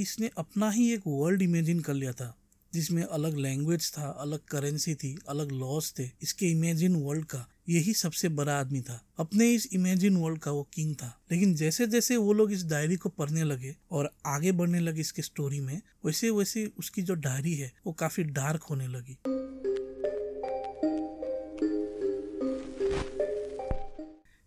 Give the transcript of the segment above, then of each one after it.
इसने अपना ही एक वर्ल्ड इमेजिन कर लिया था जिसमें अलग लैंग्वेज था अलग करेंसी थी अलग लॉस थे इसके इमेजिन वर्ल्ड का यही सबसे बड़ा आदमी था अपने इस इमेजिन वर्ल्ड का वो किंग था लेकिन जैसे जैसे वो लोग इस डायरी को पढ़ने लगे और आगे बढ़ने लगे इसके स्टोरी में वैसे वैसे उसकी जो डायरी है वो काफी डार्क होने लगी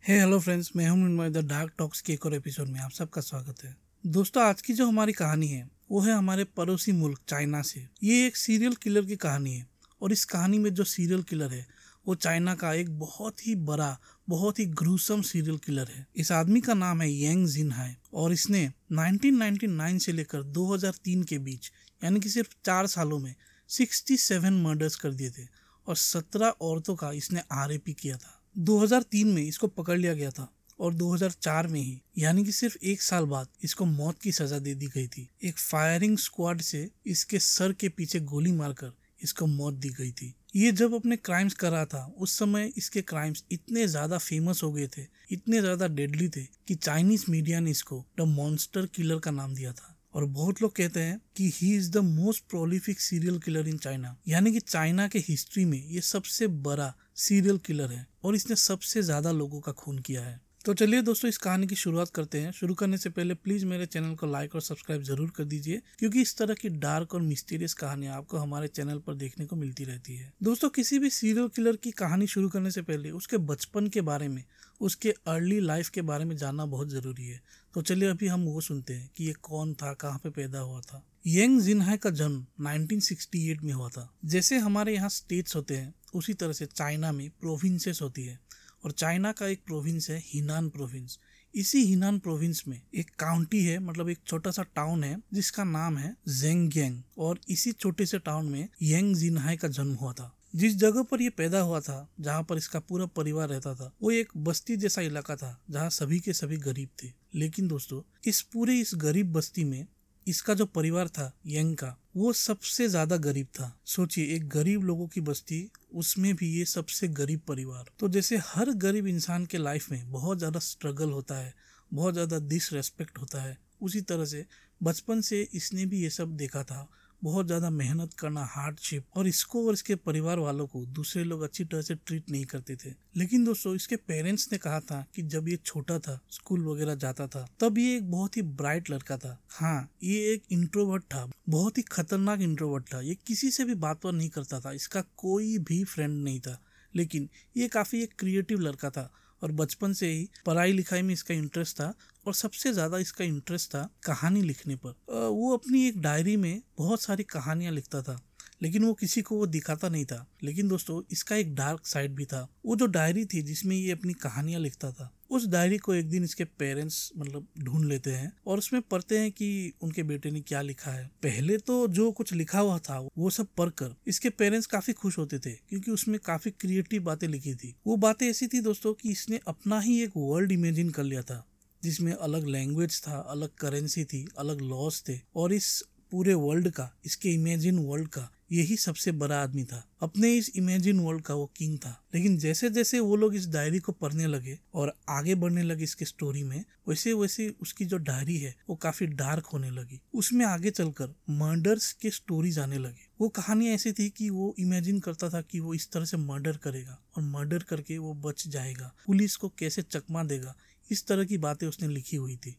हे हेलो फ्रेंड्स मैं हूं द डार्क टॉक्स के एक और एपिसोड में आप सबका स्वागत है दोस्तों आज की जो हमारी कहानी है वो है हमारे पड़ोसी मुल्क चाइना से ये एक सीरियल किलर की कहानी है और इस कहानी में जो सीरियल किलर है वो चाइना का एक बहुत ही बड़ा बहुत ही ग्रूसम सीरियल किलर है इस आदमी का नाम है यंग जिन हाई और इसने 1999 से लेकर 2003 के बीच यानी कि सिर्फ चार सालों में 67 मर्डर्स कर दिए थे और 17 औरतों का इसने आर किया था 2003 में इसको पकड़ लिया गया था और 2004 में ही यानी कि सिर्फ एक साल बाद इसको मौत की सजा दे दी गई थी एक फायरिंग स्क्वाड से इसके सर के पीछे गोली मारकर इसको मौत दी गई थी ये जब अपने क्राइम्स कर रहा था उस समय इसके क्राइम्स इतने ज़्यादा फेमस हो गए थे इतने ज़्यादा डेडली थे कि चाइनीज मीडिया ने इसको द मॉन्स्टर किलर का नाम दिया था और बहुत लोग कहते हैं कि he is the most prolific serial killer in China यानी कि चाइना के हिस्ट्री में ये सबसे बड़ा सीरियल किलर है और इसने सबसे ज्यादा लोगों का खून किया है तो चलिए दोस्तों इस कहानी की शुरुआत करते हैं शुरू करने से पहले प्लीज मेरे चैनल को लाइक और सब्सक्राइब जरूर कर दीजिए क्योंकि इस तरह की डार्क और मिस्टीरियस कहानियां आपको हमारे चैनल पर देखने को मिलती रहती है दोस्तों किसी भी सीरियल किलर की कहानी शुरू करने से पहले उसके बचपन के बारे में उसके अर्ली लाइफ के बारे में जानना बहुत जरूरी है तो चलिए अभी हम वो सुनते हैं कि ये कौन था कहाँ पे पैदा हुआ था यंग जिन्हा का जन्म 1968 में हुआ था जैसे हमारे यहाँ स्टेट्स होते हैं उसी तरह से चाइना में प्रोविंसेस होती है और चाइना का एक प्रोविंस है हिनान प्रोविंस इसी हिनान प्रोविंस में एक काउंटी है मतलब एक छोटा सा टाउन है जिसका नाम है जेंग और इसी छोटे से टाउन में यंग जिनहाई का जन्म हुआ था जिस जगह पर यह पैदा हुआ था जहाँ पर इसका पूरा परिवार रहता था वो एक बस्ती जैसा इलाका था जहाँ सभी के सभी गरीब थे लेकिन दोस्तों इस पूरे इस गरीब बस्ती में इसका जो परिवार था यंग का वो सबसे ज्यादा गरीब था सोचिए एक गरीब लोगों की बस्ती उसमें भी ये सबसे गरीब परिवार तो जैसे हर गरीब इंसान के लाइफ में बहुत ज्यादा स्ट्रगल होता है बहुत ज्यादा डिसरेस्पेक्ट होता है उसी तरह से बचपन से इसने भी ये सब देखा था बहुत ज़्यादा मेहनत करना हार्डशिप और इसको और इसके परिवार वालों को दूसरे लोग अच्छी तरह से ट्रीट नहीं करते थे लेकिन दोस्तों इसके पेरेंट्स ने कहा था कि जब ये छोटा था स्कूल वगैरह जाता था तब ये एक बहुत ही ब्राइट लड़का था हाँ ये एक इंट्रोवर्ट था बहुत ही खतरनाक इंट्रोवर्ट था ये किसी से भी बात पर नहीं करता था इसका कोई भी फ्रेंड नहीं था लेकिन ये काफ़ी एक क्रिएटिव लड़का था और बचपन से ही पढ़ाई लिखाई में इसका इंटरेस्ट था और सबसे ज़्यादा इसका इंटरेस्ट था कहानी लिखने पर वो अपनी एक डायरी में बहुत सारी कहानियाँ लिखता था लेकिन वो किसी को वो दिखाता नहीं था लेकिन दोस्तों इसका एक डार्क साइड भी था वो जो डायरी थी जिसमें ये अपनी कहानियां लिखता था उस डायरी को एक दिन इसके पेरेंट्स मतलब ढूंढ लेते हैं और उसमें पढ़ते हैं कि उनके बेटे ने क्या लिखा है पहले तो जो कुछ लिखा हुआ था वो सब पढ़कर इसके पेरेंट्स काफी खुश होते थे क्योंकि उसमें काफी क्रिएटिव बातें लिखी थी वो बातें ऐसी थी दोस्तों कि इसने अपना ही एक वर्ल्ड इमेजिन कर लिया था जिसमें अलग लैंग्वेज था अलग करेंसी थी अलग लॉस थे और इस पूरे वर्ल्ड का इसके इमेजिन वर्ल्ड का यही सबसे बड़ा आदमी था अपने इस इमेजिन वर्ल्ड का वो किंग था लेकिन जैसे जैसे वो लोग इस डायरी को पढ़ने लगे और आगे बढ़ने लगे इसके स्टोरी में वैसे वैसे उसकी जो डायरी है वो काफी डार्क होने लगी उसमें आगे चलकर मर्डर्स के स्टोरी आने लगे वो कहानियां ऐसी थी कि वो इमेजिन करता था कि वो इस तरह से मर्डर करेगा और मर्डर करके वो बच जाएगा पुलिस को कैसे चकमा देगा इस तरह की बातें उसने लिखी हुई थी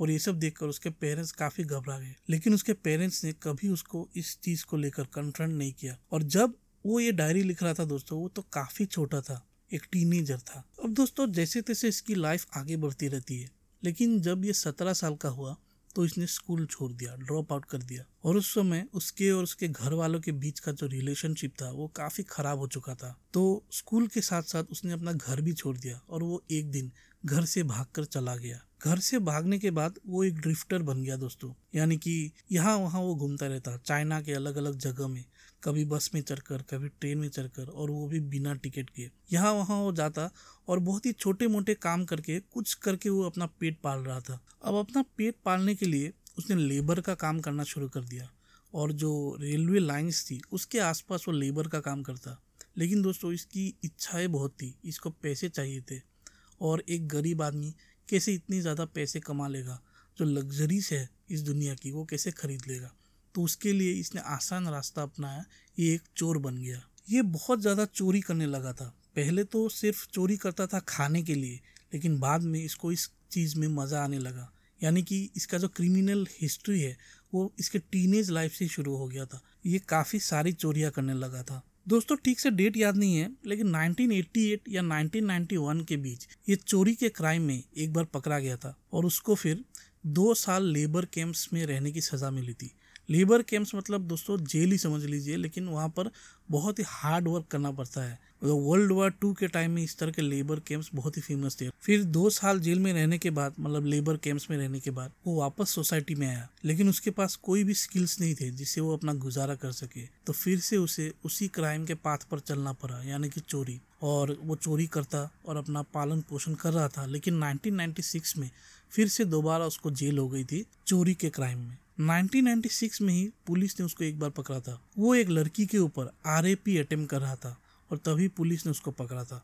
और ये सब देखकर उसके पेरेंट्स काफी घबरा गए लेकिन उसके पेरेंट्स ने कभी उसको इस चीज को लेकर कंट्रंट नहीं किया और जब वो ये डायरी लिख रहा था दोस्तों वो तो काफी छोटा था एक टीनेजर था अब दोस्तों जैसे तैसे इसकी लाइफ आगे बढ़ती रहती है लेकिन जब ये सत्रह साल का हुआ तो इसने स्कूल छोड़ दिया ड्रॉप आउट कर दिया और उस समय उसके और उसके घर वालों के बीच का जो रिलेशनशिप था वो काफी खराब हो चुका था तो स्कूल के साथ साथ उसने अपना घर भी छोड़ दिया और वो एक दिन घर से भागकर चला गया घर से भागने के बाद वो एक ड्रिफ्टर बन गया दोस्तों यानी कि यहाँ वहाँ वो घूमता रहता चाइना के अलग अलग जगह में कभी बस में चढ़कर कभी ट्रेन में चढ़कर और वो भी बिना टिकट के यहाँ वहाँ वो जाता और बहुत ही छोटे मोटे काम करके कुछ करके वो अपना पेट पाल रहा था अब अपना पेट पालने के लिए उसने लेबर का काम करना शुरू कर दिया और जो रेलवे लाइन्स थी उसके आसपास वो लेबर का काम करता लेकिन दोस्तों इसकी इच्छाएं बहुत थी इसको पैसे चाहिए थे और एक गरीब आदमी कैसे इतनी ज़्यादा पैसे कमा लेगा जो लग्जरीज है इस दुनिया की वो कैसे खरीद लेगा तो उसके लिए इसने आसान रास्ता अपनाया ये एक चोर बन गया ये बहुत ज़्यादा चोरी करने लगा था पहले तो सिर्फ चोरी करता था खाने के लिए लेकिन बाद में इसको इस चीज़ में मज़ा आने लगा यानी कि इसका जो क्रिमिनल हिस्ट्री है वो इसके टीनेज लाइफ से शुरू हो गया था ये काफ़ी सारी चोरियाँ करने लगा था दोस्तों ठीक से डेट याद नहीं है लेकिन 1988 या 1991 के बीच ये चोरी के क्राइम में एक बार पकड़ा गया था और उसको फिर दो साल लेबर कैंप्स में रहने की सज़ा मिली थी लेबर कैंप्स मतलब दोस्तों जेल ही समझ लीजिए लेकिन वहाँ पर बहुत ही हार्ड वर्क करना पड़ता है वर्ल्ड वार टू के टाइम में इस तरह के लेबर कैंप्स बहुत ही फेमस थे फिर दो साल जेल में रहने के बाद मतलब लेबर कैंप्स में रहने के बाद वो वापस सोसाइटी में आया लेकिन उसके पास कोई भी स्किल्स नहीं थे जिससे वो अपना गुजारा कर सके तो फिर से उसे उसी क्राइम के पाथ पर चलना पड़ा यानी कि चोरी और वो चोरी करता और अपना पालन पोषण कर रहा था लेकिन 1996 में फिर से दोबारा उसको जेल हो गई थी चोरी के क्राइम में 1996 में ही पुलिस ने उसको एक बार पकड़ा था वो एक लड़की के ऊपर आर ए पी अटेम्प्ट कर रहा था और तभी पुलिस ने उसको पकड़ा था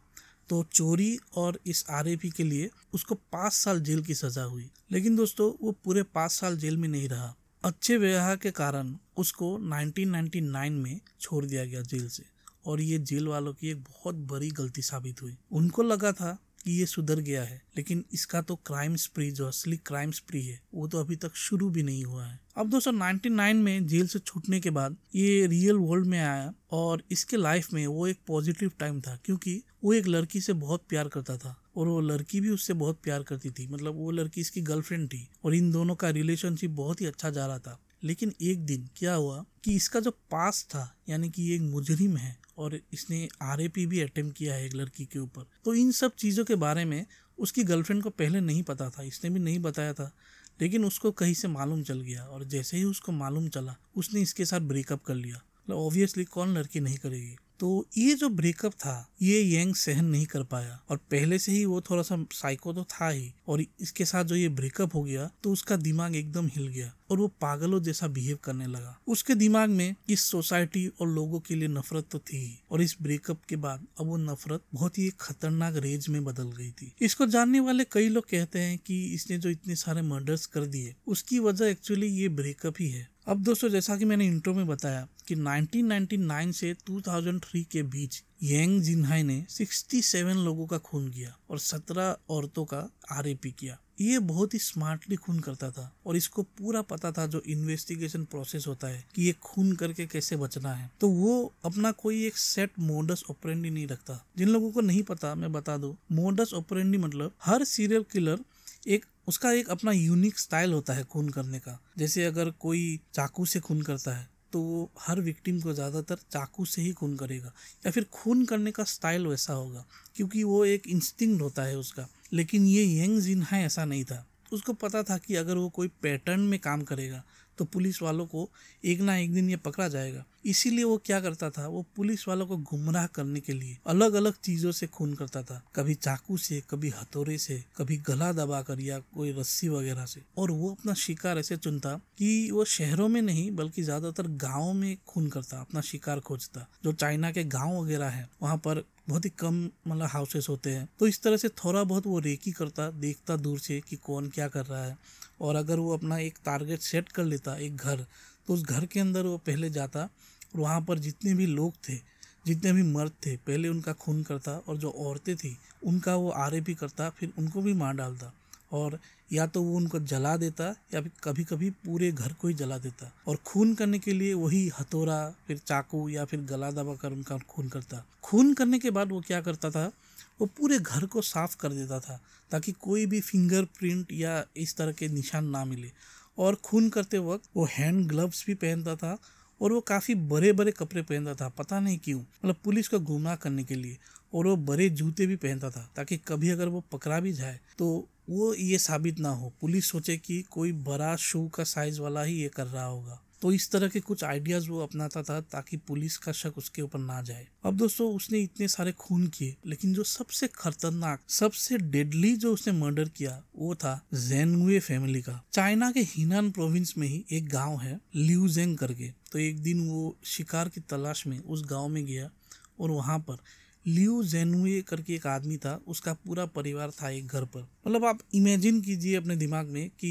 तो चोरी और इस आर ए पी के लिए उसको पाँच साल जेल की सज़ा हुई लेकिन दोस्तों वो पूरे पाँच साल जेल में नहीं रहा अच्छे व्यवहार के कारण उसको 1999 में छोड़ दिया गया जेल से और ये जेल वालों की एक बहुत बड़ी गलती साबित हुई उनको लगा था कि ये सुधर गया है लेकिन इसका तो क्राइम स्प्री जो असली क्राइम स्प्री है वो तो अभी तक शुरू भी नहीं हुआ है अब दोस्तों 99 में जेल से छूटने के बाद ये रियल वर्ल्ड में आया और इसके लाइफ में वो एक पॉजिटिव टाइम था क्योंकि वो एक लड़की से बहुत प्यार करता था और वो लड़की भी उससे बहुत प्यार करती थी मतलब वो लड़की इसकी गर्लफ्रेंड थी और इन दोनों का रिलेशनशिप बहुत ही अच्छा जा रहा था लेकिन एक दिन क्या हुआ कि इसका जो पास था यानी कि ये एक मुजरिम है और इसने आर भी अटैम्प्ट किया है एक लड़की के ऊपर तो इन सब चीज़ों के बारे में उसकी गर्लफ्रेंड को पहले नहीं पता था इसने भी नहीं बताया था लेकिन उसको कहीं से मालूम चल गया और जैसे ही उसको मालूम चला उसने इसके साथ ब्रेकअप कर लिया ऑब्वियसली मतलब कौन लड़की नहीं करेगी तो ये जो ब्रेकअप था ये यंग सहन नहीं कर पाया और पहले से ही वो थोड़ा सा साइको तो था ही और इसके साथ जो ये ब्रेकअप हो गया तो उसका दिमाग एकदम हिल गया और वो पागलों जैसा बिहेव करने लगा उसके दिमाग में इस सोसाइटी और लोगों के लिए नफरत तो थी और इस ब्रेकअप के बाद अब वो नफरत बहुत ही खतरनाक रेज में बदल गई थी इसको जानने वाले कई लोग कहते हैं कि इसने जो इतने सारे मर्डर्स कर दिए उसकी वजह एक्चुअली ये ब्रेकअप ही है अब दोस्तों जैसा कि मैंने इंट्रो में बताया कि 1999 से 2003 के बीच यंग जिन्हाई ने 67 लोगों का खून किया और 17 औरतों का आर किया ये बहुत ही स्मार्टली खून करता था और इसको पूरा पता था जो इन्वेस्टिगेशन प्रोसेस होता है कि ये खून करके कैसे बचना है तो वो अपना कोई एक सेट मोडस ऑपरेंडी नहीं रखता जिन लोगों को नहीं पता मैं बता दू मोडस ऑपरेंडी मतलब हर सीरियल किलर एक उसका एक अपना यूनिक स्टाइल होता है खून करने का जैसे अगर कोई चाकू से खून करता है तो वो हर विक्टिम को ज़्यादातर चाकू से ही खून करेगा या फिर खून करने का स्टाइल वैसा होगा क्योंकि वो एक इंस्टिंग होता है उसका लेकिन ये यंग जिन है ऐसा नहीं था उसको पता था कि अगर वो कोई पैटर्न में काम करेगा तो पुलिस वालों को एक ना एक दिन ये पकड़ा जाएगा इसीलिए वो क्या करता था वो पुलिस वालों को गुमराह करने के लिए अलग अलग चीजों से खून करता था कभी चाकू से कभी हथौड़े से कभी गला दबा कर या कोई रस्सी वगैरह से और वो अपना शिकार ऐसे चुनता कि वो शहरों में नहीं बल्कि ज्यादातर गाँव में खून करता अपना शिकार खोजता जो चाइना के गाँव वगैरह है वहाँ पर बहुत ही कम मतलब हाउसेस होते हैं तो इस तरह से थोड़ा बहुत वो रेकी करता देखता दूर से कि कौन क्या कर रहा है और अगर वो अपना एक टारगेट सेट कर लेता एक घर तो उस घर के अंदर वो पहले जाता और वहाँ पर जितने भी लोग थे जितने भी मर्द थे पहले उनका खून करता और जो औरतें थी उनका वो आरे भी करता फिर उनको भी मार डालता और या तो वो उनको जला देता या फिर कभी कभी पूरे घर को ही जला देता और खून करने के लिए वही हथौड़ा फिर चाकू या फिर गला दबा कर उनका खून करता खून करने के बाद वो क्या करता था वो पूरे घर को साफ़ कर देता था ताकि कोई भी फिंगरप्रिंट या इस तरह के निशान ना मिले और खून करते वक्त वो हैंड ग्लव्स भी पहनता था और वो काफ़ी बड़े बड़े कपड़े पहनता था पता नहीं क्यों मतलब पुलिस का गुमराह करने के लिए और वो बड़े जूते भी पहनता था ताकि कभी अगर वो पकड़ा भी जाए तो वो ये साबित ना हो पुलिस सोचे कि कोई बड़ा शू का साइज़ वाला ही ये कर रहा होगा तो इस तरह के कुछ आइडियाज़ वो अपनाता था ताकि पुलिस का शक उसके ऊपर ना जाए अब दोस्तों उसने इतने सारे खून किए लेकिन जो सबसे खतरनाक सबसे डेडली जो उसने मर्डर किया वो था जेनगुए फैमिली का चाइना के हिनान प्रोविंस में ही एक गाँव है ल्यूजेंग करके तो एक दिन वो शिकार की तलाश में उस गाँव में गया और वहाँ पर लियू जेनुए करके एक आदमी था उसका पूरा परिवार था एक घर पर मतलब आप इमेजिन कीजिए अपने दिमाग में कि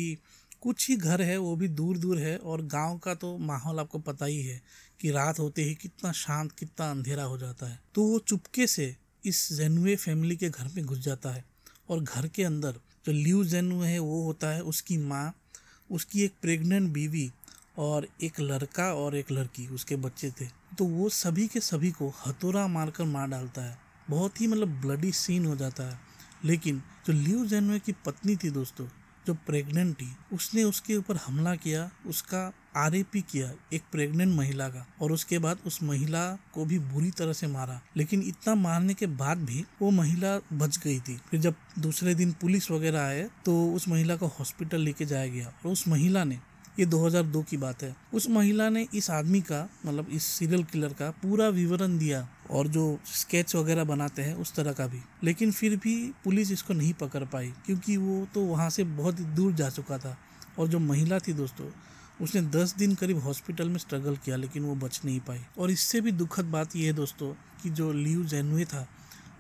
कुछ ही घर है वो भी दूर दूर है और गांव का तो माहौल आपको पता ही है कि रात होते ही कितना शांत कितना अंधेरा हो जाता है तो वो चुपके से इस जेनुए फैमिली के घर में घुस जाता है और घर के अंदर जो ल्यू जेनु है वो होता है उसकी माँ उसकी एक प्रेग्नेंट बीवी और एक लड़का और एक लड़की उसके बच्चे थे तो वो सभी के सभी को हथौड़ा मारकर मार डालता है बहुत ही मतलब ब्लडी सीन हो जाता है लेकिन जो ल्यू जेनुए की पत्नी थी दोस्तों जो प्रेग्नेंट थी उसने उसके ऊपर हमला किया उसका आर किया एक प्रेग्नेंट महिला का और उसके बाद उस महिला को भी बुरी तरह से मारा लेकिन इतना मारने के बाद भी वो महिला बच गई थी फिर जब दूसरे दिन पुलिस वगैरह आए तो उस महिला को हॉस्पिटल लेके जाया गया और उस महिला ने ये 2002 की बात है उस महिला ने इस आदमी का मतलब इस सीरियल किलर का पूरा विवरण दिया और जो स्केच वगैरह बनाते हैं उस तरह का भी लेकिन फिर भी पुलिस इसको नहीं पकड़ पाई क्योंकि वो तो वहाँ से बहुत दूर जा चुका था और जो महिला थी दोस्तों उसने दस दिन करीब हॉस्पिटल में स्ट्रगल किया लेकिन वो बच नहीं पाई और इससे भी दुखद बात यह है दोस्तों कि जो लियू जैनुए था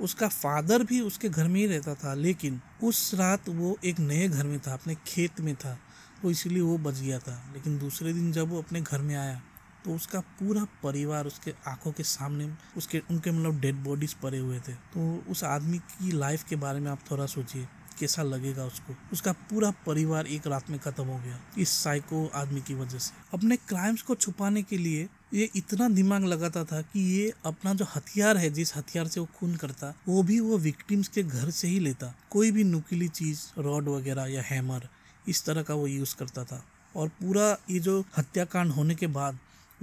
उसका फादर भी उसके घर में ही रहता था लेकिन उस रात वो एक नए घर में था अपने खेत में था तो इसलिए वो बच गया था लेकिन दूसरे दिन जब वो अपने घर में आया तो उसका पूरा परिवार उसके आंखों के सामने उसके उनके मतलब डेड बॉडीज पड़े हुए थे तो उस आदमी की लाइफ के बारे में आप थोड़ा सोचिए कैसा लगेगा उसको उसका पूरा परिवार एक रात में खत्म हो गया इस साइको आदमी की वजह से अपने क्राइम्स को छुपाने के लिए ये इतना दिमाग लगाता था कि ये अपना जो हथियार है जिस हथियार से वो खून करता वो भी वो विक्टिम्स के घर से ही लेता कोई भी नुकीली चीज रॉड वगैरह या हैमर इस तरह का वो यूज़ करता था और पूरा ये जो हत्याकांड होने के बाद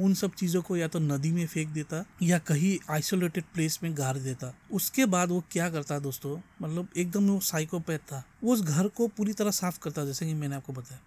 उन सब चीज़ों को या तो नदी में फेंक देता या कहीं आइसोलेटेड प्लेस में गाड़ देता उसके बाद वो क्या करता दोस्तों मतलब एकदम वो साइकोपैथ था वो उस घर को पूरी तरह साफ करता जैसे कि मैंने आपको बताया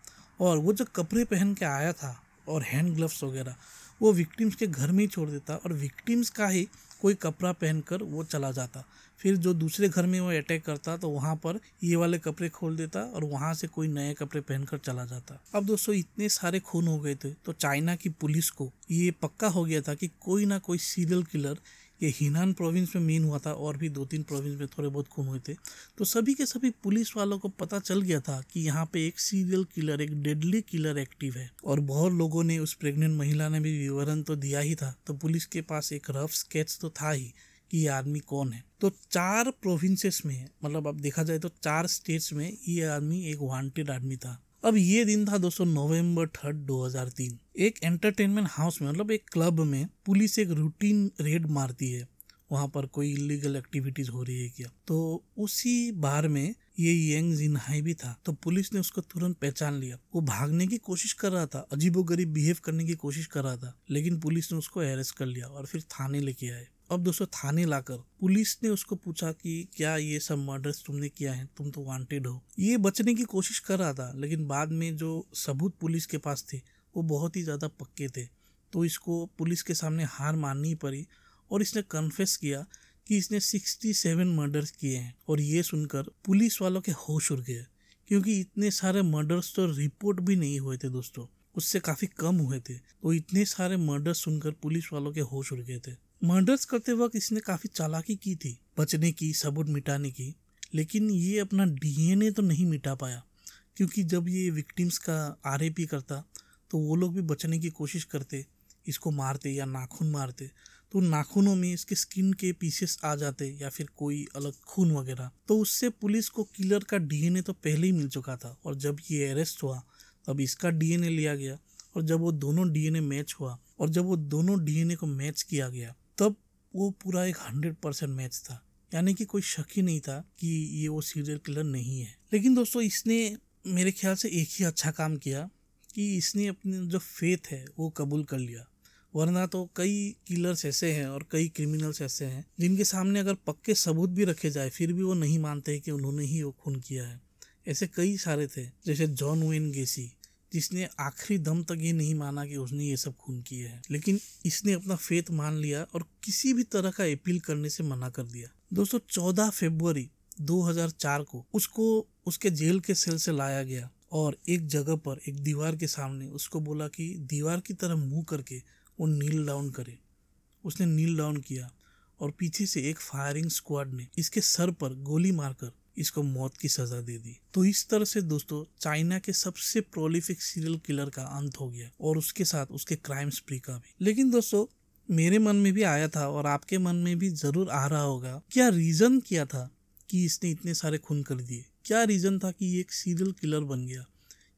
और वो जो कपड़े पहन के आया था और हैंड ग्लव्स वगैरह वो विक्टिम्स के घर में ही छोड़ देता और विक्टिम्स का ही कोई कपड़ा पहनकर वो चला जाता फिर जो दूसरे घर में वो अटैक करता तो वहाँ पर ये वाले कपड़े खोल देता और वहाँ से कोई नए कपड़े पहनकर चला जाता अब दोस्तों इतने सारे खून हो गए थे तो चाइना की पुलिस को ये पक्का हो गया था कि कोई ना कोई सीरियल किलर ये हिनान प्रोविंस में मीन हुआ था और भी दो तीन प्रोविंस में थोड़े बहुत खून हुए थे तो सभी के सभी पुलिस वालों को पता चल गया था कि यहाँ पे एक सीरियल किलर एक डेडली किलर एक्टिव है और बहुत लोगों ने उस प्रेग्नेंट महिला ने भी विवरण तो दिया ही था तो पुलिस के पास एक रफ स्केच तो था ही कि ये आदमी कौन है तो चार प्रोविंसेस में मतलब अब देखा जाए तो चार स्टेट्स में ये आदमी एक वांटेड आदमी था अब ये दिन था दोस्तों नवंबर थर्ड 2003 एक एंटरटेनमेंट हाउस में मतलब एक क्लब में पुलिस एक रूटीन रेड मारती है वहाँ पर कोई इलीगल एक्टिविटीज हो रही है क्या तो उसी बार में ये यंग जिन्हाई भी था तो पुलिस ने उसको तुरंत पहचान लिया वो भागने की कोशिश कर रहा था अजीबो गरीब बिहेव करने की कोशिश कर रहा था लेकिन पुलिस ने उसको अरेस्ट कर लिया और फिर थाने लेके आए अब दोस्तों थाने लाकर पुलिस ने उसको पूछा कि क्या ये सब मर्डर्स तुमने किया है तुम तो वांटेड हो ये बचने की कोशिश कर रहा था लेकिन बाद में जो सबूत पुलिस के पास थे वो बहुत ही ज़्यादा पक्के थे तो इसको पुलिस के सामने हार माननी पड़ी और इसने कन्फेस किया कि इसने सिक्सटी सेवन मर्डर्स किए हैं और ये सुनकर पुलिस वालों के होश उड़ गए क्योंकि इतने सारे मर्डर्स तो रिपोर्ट भी नहीं हुए थे दोस्तों उससे काफ़ी कम हुए थे तो इतने सारे मर्डर सुनकर पुलिस वालों के होश उड़ गए थे मर्डर्स करते वक्त इसने काफ़ी चालाकी की थी बचने की सबूत मिटाने की लेकिन ये अपना डीएनए तो नहीं मिटा पाया क्योंकि जब ये विक्टिम्स का आर करता तो वो लोग भी बचने की कोशिश करते इसको मारते या नाखून मारते तो नाखूनों में इसके स्किन के पीसेस आ जाते या फिर कोई अलग खून वगैरह तो उससे पुलिस को किलर का डीएनए तो पहले ही मिल चुका था और जब ये अरेस्ट हुआ तब इसका डीएनए लिया गया और जब वो दोनों डीएनए मैच हुआ और जब वो दोनों डीएनए को मैच किया गया वो पूरा एक हंड्रेड परसेंट मैच था यानी कि कोई शक ही नहीं था कि ये वो सीरियल किलर नहीं है लेकिन दोस्तों इसने मेरे ख्याल से एक ही अच्छा काम किया कि इसने अपनी जो फेथ है वो कबूल कर लिया वरना तो कई किलर्स ऐसे हैं और कई क्रिमिनल्स ऐसे हैं जिनके सामने अगर पक्के सबूत भी रखे जाए फिर भी वो नहीं मानते कि उन्होंने ही वो खून किया है ऐसे कई सारे थे जैसे जॉन वेन गेसी जिसने आखिरी दम तक ये नहीं माना कि उसने ये सब खून किया है लेकिन इसने अपना फेत मान लिया और किसी भी तरह का अपील करने से मना कर दिया दोस्तों चौदह फरवरी 2004 को उसको उसके जेल के सेल से लाया गया और एक जगह पर एक दीवार के सामने उसको बोला कि दीवार की तरह मुंह करके वो नील डाउन करे उसने नील डाउन किया और पीछे से एक फायरिंग स्क्वाड ने इसके सर पर गोली मारकर इसको मौत की सज़ा दे दी तो इस तरह से दोस्तों चाइना के सबसे प्रोलिफिक सीरियल किलर का अंत हो गया और उसके साथ उसके क्राइम स्प्री का भी लेकिन दोस्तों मेरे मन में भी आया था और आपके मन में भी ज़रूर आ रहा होगा क्या रीज़न क्या था कि इसने इतने सारे खून कर दिए क्या रीज़न था कि ये एक सीरियल किलर बन गया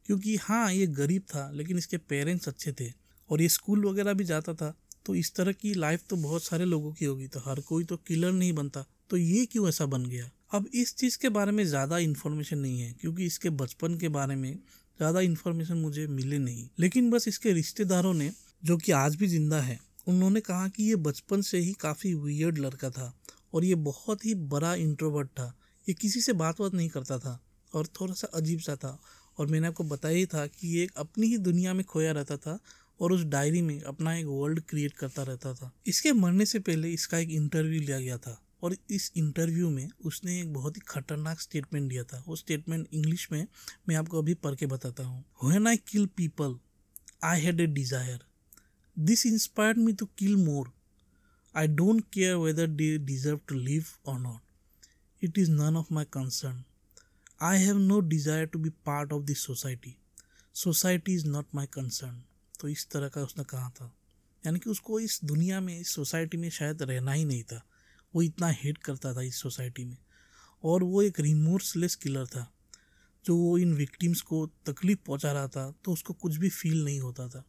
क्योंकि हाँ ये गरीब था लेकिन इसके पेरेंट्स अच्छे थे और ये स्कूल वगैरह भी जाता था तो इस तरह की लाइफ तो बहुत सारे लोगों की होगी तो हर कोई तो किलर नहीं बनता तो ये क्यों ऐसा बन गया अब इस चीज़ के बारे में ज़्यादा इन्फॉर्मेशन नहीं है क्योंकि इसके बचपन के बारे में ज़्यादा इन्फॉर्मेशन मुझे मिले नहीं लेकिन बस इसके रिश्तेदारों ने जो कि आज भी जिंदा है उन्होंने कहा कि ये बचपन से ही काफ़ी वियर्ड लड़का था और ये बहुत ही बड़ा इंट्रोवर्ट था ये किसी से बात बात नहीं करता था और थोड़ा सा अजीब सा था और मैंने आपको बताया ही था कि ये अपनी ही दुनिया में खोया रहता था और उस डायरी में अपना एक वर्ल्ड क्रिएट करता रहता था इसके मरने से पहले इसका एक इंटरव्यू लिया गया था और इस इंटरव्यू में उसने एक बहुत ही खतरनाक स्टेटमेंट दिया था वो स्टेटमेंट इंग्लिश में मैं आपको अभी पढ़ के बताता हूँ when I kill people I had a desire this inspired me to kill more I don't care whether they deserve to live or not it is none of my concern I have no desire to be part of this society society is not my concern तो इस तरह का उसने कहा था यानी कि उसको इस दुनिया में इस सोसाइटी में शायद रहना ही नहीं था वो इतना हेट करता था इस सोसाइटी में और वो एक रिमोर्सलेस किलर था जो वो इन विक्टिम्स को तकलीफ पहुंचा रहा था तो उसको कुछ भी फील नहीं होता था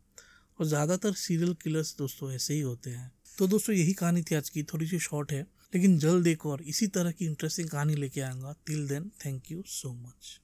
और ज़्यादातर सीरियल किलर्स दोस्तों ऐसे ही होते हैं तो दोस्तों यही कहानी थी आज की थोड़ी सी शॉर्ट है लेकिन जल्द एक और इसी तरह की इंटरेस्टिंग कहानी लेके आऊँगा till then thank you so much